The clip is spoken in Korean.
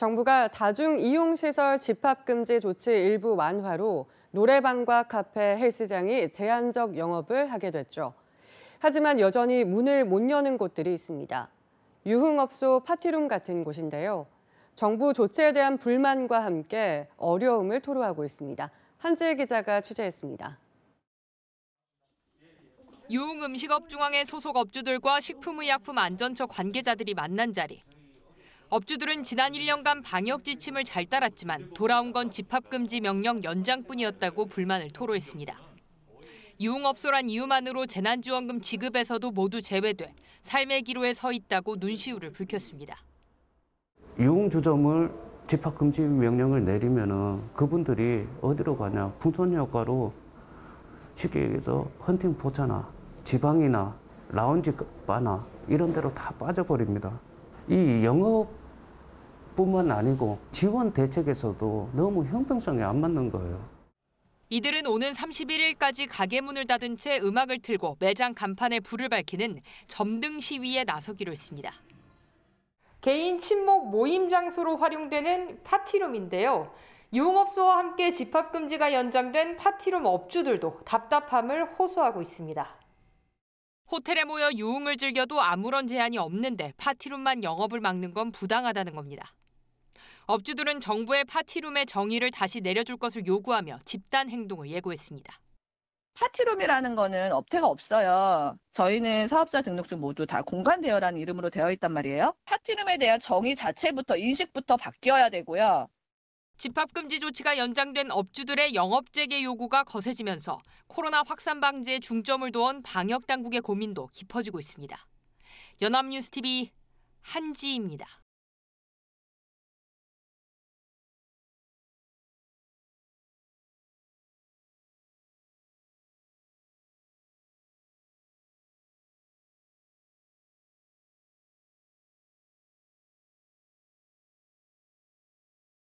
정부가 다중 이용 시설 집합 금지 조치 일부 완화로 노래방과 카페, 헬스장이 제한적 영업을 하게 됐죠. 하지만 여전히 문을 못 여는 곳들이 있습니다. 유흥업소 파티룸 같은 곳인데요. 정부 조치에 대한 불만과 함께 어려움을 토로하고 있습니다. 한지혜 기자가 취재했습니다. 유흥음식업중앙회 소속 업주들과 식품의약품안전처 관계자들이 만난 자리. 업주들은 지난 1년간 방역 지침을 잘 따랐지만 돌아온 건 집합금지 명령 연장뿐이었다고 불만을 토로했습니다. 유흥업소란 이유만으로 재난지원금 지급에서도 모두 제외돼 삶의 기로에 서 있다고 눈시울을 붉혔습니다. 유흥주점을 집합금지 명령을 내리면 그분들이 어디로 가냐 풍선효과로 쉽게 얘기해서 헌팅 포차나 지방이나 라운지 바나 이런 데로 다 빠져버립니다. 이 영업 뿐만 아니고 지원 대책에서도 너무 형평성이 안 맞는 거예요. 이들은 오는 31일까지 가게 문을 닫은 채 음악을 틀고 매장 간판에 불을 밝히는 점등 시위에 나서기로 했습니다. 개인 친목 모임 장소로 활용되는 파티룸인데요. 유흥업소와 함께 집합금지가 연장된 파티룸 업주들도 답답함을 호소하고 있습니다. 호텔에 모여 유흥을 즐겨도 아무런 제한이 없는데 파티룸만 영업을 막는 건 부당하다는 겁니다. 업주들은 정부의 파티룸의 정의를 다시 내려줄 것을 요구하며 집단 행동을 예고했습니다. 파티룸이라는 거는 업체가 없어요. 저희는 사업자 등록증 모두 다 공간 대여라는 이름으로 되어 있단 말이에요. 파티룸에 대한 정의 자체부터 인식부터 바뀌어야 되고요. 집합금지 조치가 연장된 업주들의 영업 재개 요구가 거세지면서 코로나 확산 방지에 중점을 두온 방역 당국의 고민도 깊어지고 있습니다. 연합뉴스TV 한지입니다.